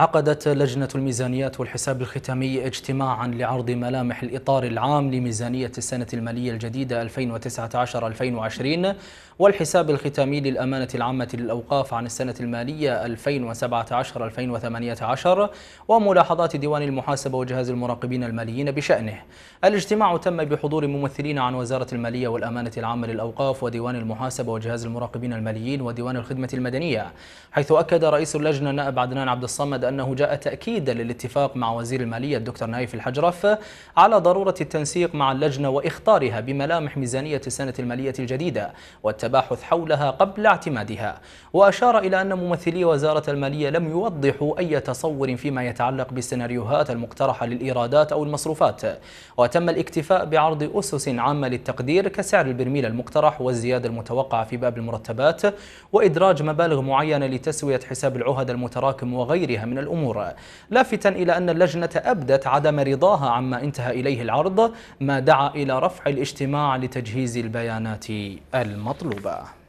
عقدت لجنة الميزانيات والحساب الختامي اجتماعا لعرض ملامح الإطار العام لميزانية السنة المالية الجديدة 2019-2020 والحساب الختامي للأمانة العامة للأوقاف عن السنة المالية 2017-2018 وملاحظات ديوان المحاسبة وجهاز المراقبين الماليين بشأنه الاجتماع تم بحضور ممثلين عن وزارة المالية والأمانة العامة للأوقاف وديوان المحاسبة وجهاز المراقبين الماليين وديوان الخدمة المدنية حيث أكد رئيس اللجنة نائب عدنان عبد الصمد أنه جاء تأكيدا للاتفاق مع وزير المالية الدكتور نايف الحجرف على ضرورة التنسيق مع اللجنة وإخطارها بملامح ميزانية السنة المالية الجديدة والتباحث حولها قبل اعتمادها وأشار إلى أن ممثلي وزارة المالية لم يوضحوا أي تصور فيما يتعلق بالسيناريوهات المقترحة للإيرادات أو المصروفات وتم الاكتفاء بعرض أسس عامة للتقدير كسعر البرميل المقترح والزيادة المتوقعة في باب المرتبات وإدراج مبالغ معينة لتسوية حساب العهد المتراكم وغيرها من الأمور لافتا إلى أن اللجنة أبدت عدم رضاها عما انتهى إليه العرض ما دعا إلى رفع الاجتماع لتجهيز البيانات المطلوبة